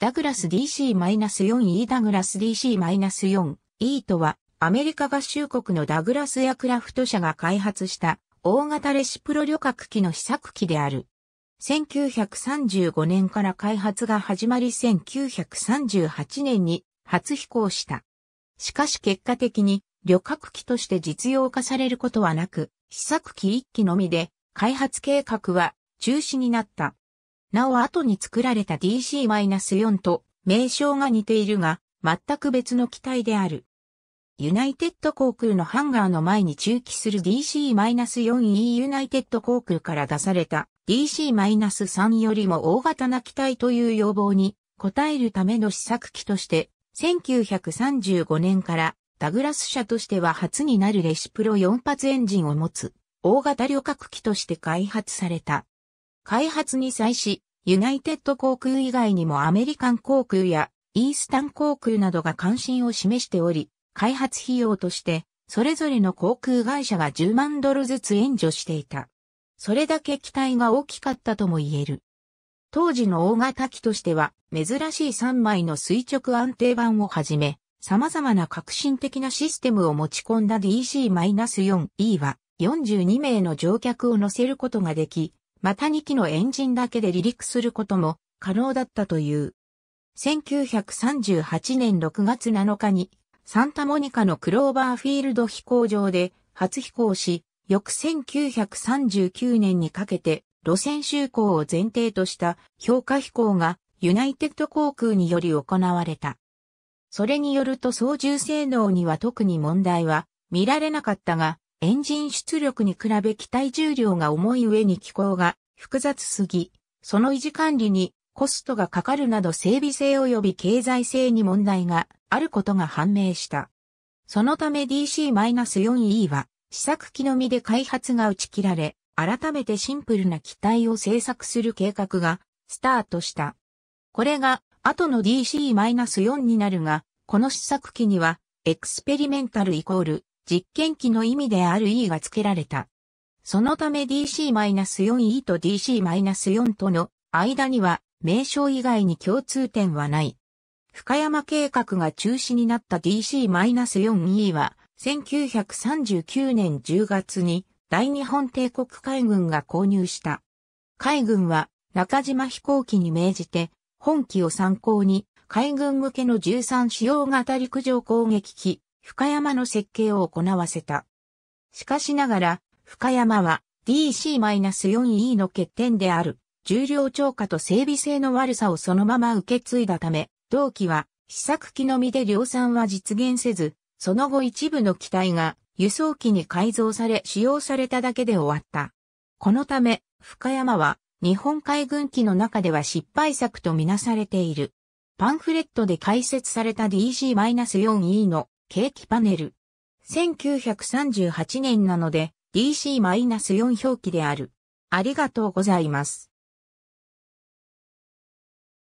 ダグラス DC-4E ダグラス DC-4E とは、アメリカ合衆国のダグラスエアクラフト社が開発した大型レシプロ旅客機の試作機である。1935年から開発が始まり1938年に初飛行した。しかし結果的に旅客機として実用化されることはなく、試作機1機のみで開発計画は中止になった。なお後に作られた DC-4 と名称が似ているが、全く別の機体である。ユナイテッド航空のハンガーの前に駐機する DC-4E ユナイテッド航空から出された DC-3 よりも大型な機体という要望に応えるための試作機として、1935年からダグラス社としては初になるレシプロ4発エンジンを持つ大型旅客機として開発された。開発に際し、ユナイテッド航空以外にもアメリカン航空やイースタン航空などが関心を示しており、開発費用として、それぞれの航空会社が10万ドルずつ援助していた。それだけ機体が大きかったとも言える。当時の大型機としては、珍しい3枚の垂直安定板をはじめ、様々な革新的なシステムを持ち込んだ DC-4E は、42名の乗客を乗せることができ、また2機のエンジンだけで離陸することも可能だったという。1938年6月7日にサンタモニカのクローバーフィールド飛行場で初飛行し、翌1939年にかけて路線就航を前提とした評価飛行がユナイテッド航空により行われた。それによると操縦性能には特に問題は見られなかったが、エンジン出力に比べ機体重量が重い上に機構が複雑すぎ、その維持管理にコストがかかるなど整備性及び経済性に問題があることが判明した。そのため DC-4E は試作機のみで開発が打ち切られ、改めてシンプルな機体を製作する計画がスタートした。これが後の DC-4 になるが、この試作機にはエクスペリメンタルイコール実験機の意味である E が付けられた。そのため DC-4E と DC-4 との間には名称以外に共通点はない。深山計画が中止になった DC-4E は1939年10月に大日本帝国海軍が購入した。海軍は中島飛行機に命じて本機を参考に海軍向けの13使用型陸上攻撃機深山の設計を行わせた。しかしながら、深山は DC-4E の欠点である重量超過と整備性の悪さをそのまま受け継いだため、同期は試作機のみで量産は実現せず、その後一部の機体が輸送機に改造され使用されただけで終わった。このため、深山は日本海軍機の中では失敗作とみなされている。パンフレットで解説された DC-4E のケーキパネル。1938年なので DC-4 表記である。ありがとうございます。